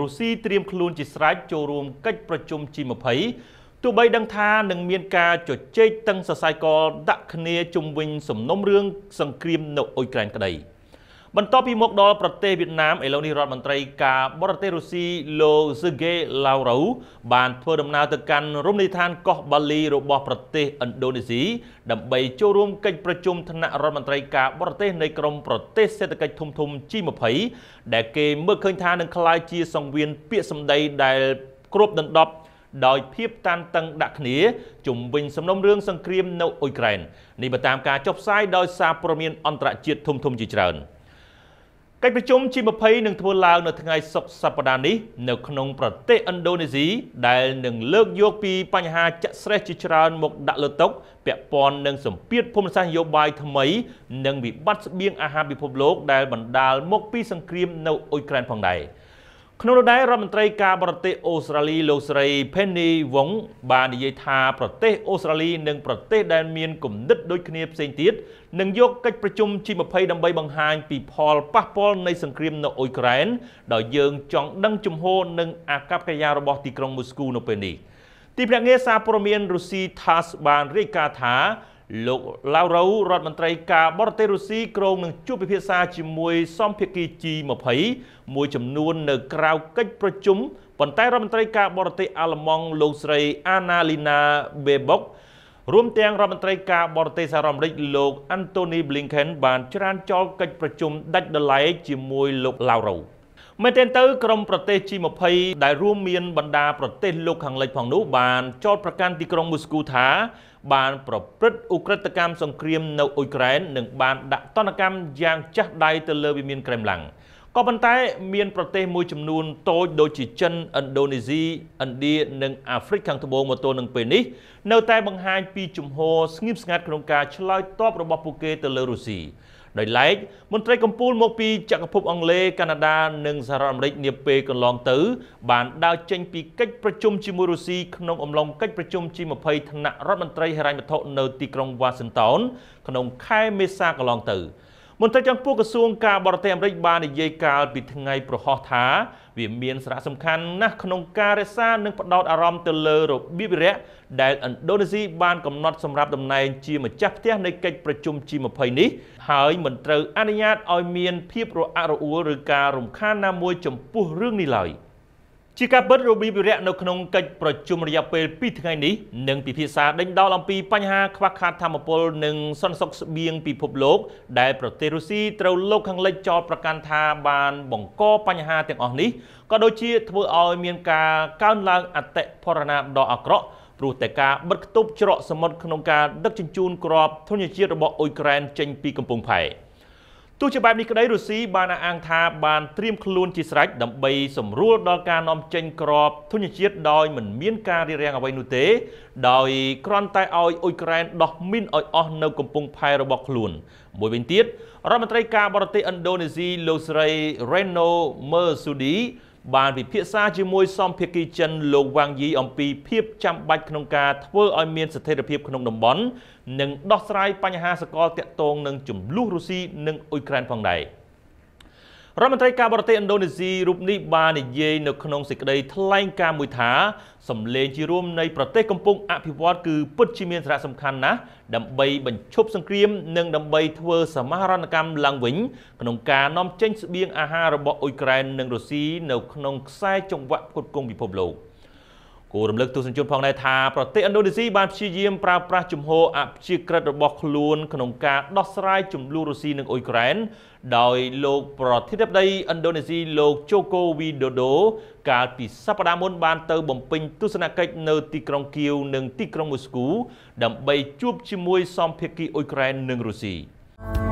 រុស្ស៊ីត្រៀមខ្លួនជាស្រេចចូលរួមកិច្ចប្រជុំ G20 ទោះបីដឹងថានឹងមានការជជែកតឹងសរសៃកលដាក់គ្នាជុំវិញសំណុំរឿងសង្គ្រាមនៅអ៊ុយក្រែនក្តី។បន្ទាប់ពីមកដល់ប្រទេសវៀតណាមឥឡូវនេះរដ្ឋមន្ត្រីការបរទេសរុស្ស៊ីលោក Sergey Lavrov បានធ្វើដំណើរទៅកាន់រមណីយដ្ឋានកោះបាលីរបស់ប្រទេសឥណ្ឌូនេស៊ីដើម្បីចូលរួមកិច្ចប្រជុំថ្នាក់រដ្ឋមន្ត្រីការបរទេសនៃក្រមប្រទេសសេដ្ឋកិច្ចធំធំ G20 ដែលគេមើលឃើញថានឹងក្លាយជាសង្វៀនពាក្យសម្ដីដែលគ្របដណ្ដប់ដោយភាពតានតឹងដាក់គ្នា ជំវិញសំណុំរឿងសង្គ្រាមនៅអ៊ុយក្រែននេះបើតាមការចុះផ្សាយដោយសារព័ត៌មានអន្តរជាតិធំធំជាច្រើន។កិច្ចប្រជុំ G20 នឹងធ្វើឡើងនៅថ្ងៃសុក្រសប្តាហ៍នេះនៅក្នុងប្រទេសឥណ្ឌូនេស៊ីដែលនឹងលើកយកពីបញ្ហាចាក់ស្រេះជាច្រើនមកដាក់លើតុពាក់ព័ន្ធនឹងសម្ពាធភូមិសាស្ត្រនយោបាយថ្មីនិងវិបត្តិស្បៀងអាហារពិភពលោកដែលបណ្ដាលមកពីសង្គ្រាមនៅអ៊ុយក្រែនផងដែរ។ក្នុងនោះដែររដ្ឋមន្ត្រីការបរទេសអូស្ត្រាលីលោកស្រី Penny Wong បាននិយាយថាប្រទេសអូស្ត្រាលីនិងប្រទេសដែលមានគំនិតដូចគ្នាផ្សេងទៀតនឹងយកកិច្ចប្រជុំ G20 ដើម្បីបង្ហាញពីផលប៉ះពាល់នៃសង្គ្រាមនៅអ៊ុយក្រែនដោយយើងចង់ដឹងជំហរនិងអាកប្បកិរិយារបស់ទីក្រុងមូស្គូនៅពេលនេះទីភ្នាក់ងារសារព័ត៌មានរុស្ស៊ី TASS បានរាយការណ៍ថាលោកឡាវរ៉ូរដ្ឋមន្ត្រីការបរទេសរុស្ស៊ីក្រុងនឹងជួបពិភាក្សាជាមួយសម្ភាគី G20 មួយចំនួននៅក្រៅកិច្ចប្រជុំប៉ុន្តែរដ្ឋមន្ត្រីការបរទេសអាល្លឺម៉ង់លោកស្រីអាណាលីណាបេបុករួមទាំងរដ្ឋមន្ត្រីការបរទេសសហរដ្ឋអាមេរិកលោកអាន់តូនី Blinken បានច្រានចោលកិច្ចប្រជុំដាច់ដライជាមួយលោកឡាវរ៉ូមែនទែនទៅក្រមប្រទេស G20 ដែលរួមមានបណ្ដាប្រទេសលោកខាងលិចផងនោះបានចោទប្រកាន់ទីក្រុងមូស្គូថាបានប្រព្រឹត្តឧក្រិដ្ឋកម្មសង្គ្រាមនៅអ៊ុយក្រែននិងបានដាក់ទណ្ឌកម្មយ៉ាងចាស់ដៃទៅលើវិមានក្រែមឡាំងក៏ប៉ុន្តែមានប្រទេសមួយចំនួនតូចដូចជាចិនឥណ្ឌូនេស៊ីឥណ្ឌានិងអាហ្វ្រិកខាងត្បូងមកទល់នឹងពេលនេះនៅតែបង្ហាញពីជំហរស្ងៀមស្ងាត់ក្នុងការឆ្លើយតបរបស់ពួកគេទៅលើរុស្ស៊ីដោយឡែកមន្ត្រីកម្ពុជាមកពីចក្រភពអង់គ្លេសកាណាដានិងសហរដ្ឋអាមេរិកនាពេលកន្លងទៅ បានដើរចេញពីកិច្ចប្រជុំជាមួយរុស្ស៊ីក្នុងអំឡុងកិច្ចប្រជុំ G20 ថ្នាក់រដ្ឋមន្ត្រីហិរញ្ញវត្ថុនៅទីក្រុងវ៉ាស៊ីនតោនក្នុងខែមេសាកន្លងទៅ។មន្ត្រីចង្ពោះក្រសួងការបរទេសអាមេរិកបាននិយាយកាលពីថ្ងៃប្រហោះថាវាមានសារៈសំខាន់ណាស់ក្នុងការរក្សានិងផ្ដោតអារម្មណ៍ទៅលើរបៀបរយៈដែលឥណ្ឌូនេស៊ីបានកំណត់សម្រាប់តំណែងជាម្ចាស់ផ្ទះនៃកិច្ចប្រជុំ G20 នេះហើយមិនត្រូវអនុញ្ញាតឲ្យមានភាពរអាក់រអួលឬការរំខានណាមួយចំពោះរឿងនេះឡើយ។ជាការពិតរបៀបវិរៈនៅក្នុងកិច្ចប្រជុំរយៈពេល2ថ្ងៃនេះនឹងពិភាក្សាដេញដោលអំពីបញ្ហាខ្វះខាតធម្មពលនិងសន្តិសុខស្បៀងពិភពលោកដែលប្រទេសរុស្ស៊ីត្រូវលោកខាងលិចចោទប្រកាន់ថាបានបង្កបញ្ហាទាំងអស់នេះក៏ដូចជាធ្វើឲ្យមានការកើនឡើងអតិផរណាដ៏អាក្រក់ព្រោះតែការបិទគប់ច្រកសមុទ្រក្នុងការដឹកជញ្ជូនគ្រាប់ធញ្ញជាតិរបស់អ៊ុយក្រែនចេញពីកំពង់ផែ។ទោះជាបែបនេះក្តីរុស្ស៊ីបានអះអាងថាបានត្រៀមខ្លួនជាស្រេចដើម្បីសម្រួលដល់ការនាំចេញក្របធញ្ញជាតិដោយមិនមានការរារាំងអ្វីនោះទេ ដោយគ្រាន់តែឲ្យអ៊ុយក្រែនដោះមីនឲ្យអស់នៅកំពង់ផែរបស់ខ្លួនមួយវិញទៀតរដ្ឋមន្ត្រីការបរទេសឥណ្ឌូនេស៊ីលោកស្រី Reno Mersudi បានពិភាក្សាជាមួយសម្ភាគីចិនលោកវ៉ាងយីអំពីភាពចាំបាច់ក្នុងការធ្វើឲ្យមានស្ថិរភាពក្នុងតំបន់និងដោះស្រាយបញ្ហាសកលតាក់ទងនឹងចំនួនរុស្ស៊ីនិងអ៊ុយក្រែនផងដែរ។រដ្ឋមន្ត្រីការបរទេសឥណ្ឌូនេស៊ីរូបនេះបាននិយាយនៅក្នុងសេចក្តីថ្លែងការណ៍មួយថាសម្លេងជារួមនៃប្រទេសកំពុងអភិវឌ្ឍគឺពិតជាមានសារៈសំខាន់ណាស់ដើម្បីបញ្ឈប់សង្គ្រាមនិងដើម្បីធ្វើសមាហរណកម្មឡើងវិញក្នុងការនាំចេញស្បៀងអាហាររបស់អ៊ុយក្រែននិងរុស្ស៊ីនៅក្នុងខ្សែចង្វាក់ផ្គត់ផ្គង់ពិភពលោក។គួររំលឹកទស្សនិកជនផងដែរថាប្រទេសឥណ្ឌូនេស៊ីបានព្យាយាមប្រើប្រាស់ជំហរអព្យាក្រឹតរបស់ខ្លួនក្នុងការដោះស្រាយចំនួនរុស្ស៊ីនិងអ៊ុយក្រែនដោយលោកប្រធានាធិបតីឥណ្ឌូនេស៊ីលោកជូកូវីដូដូកាលពីសប្តាហ៍មុនបានទៅបំពេញទស្សនកិច្ចនៅទីក្រុងគៀវនិងទីក្រុងមូស្គូដើម្បីជួបជាមួយសម្ភាគីអ៊ុយក្រែននិងរុស្ស៊ី។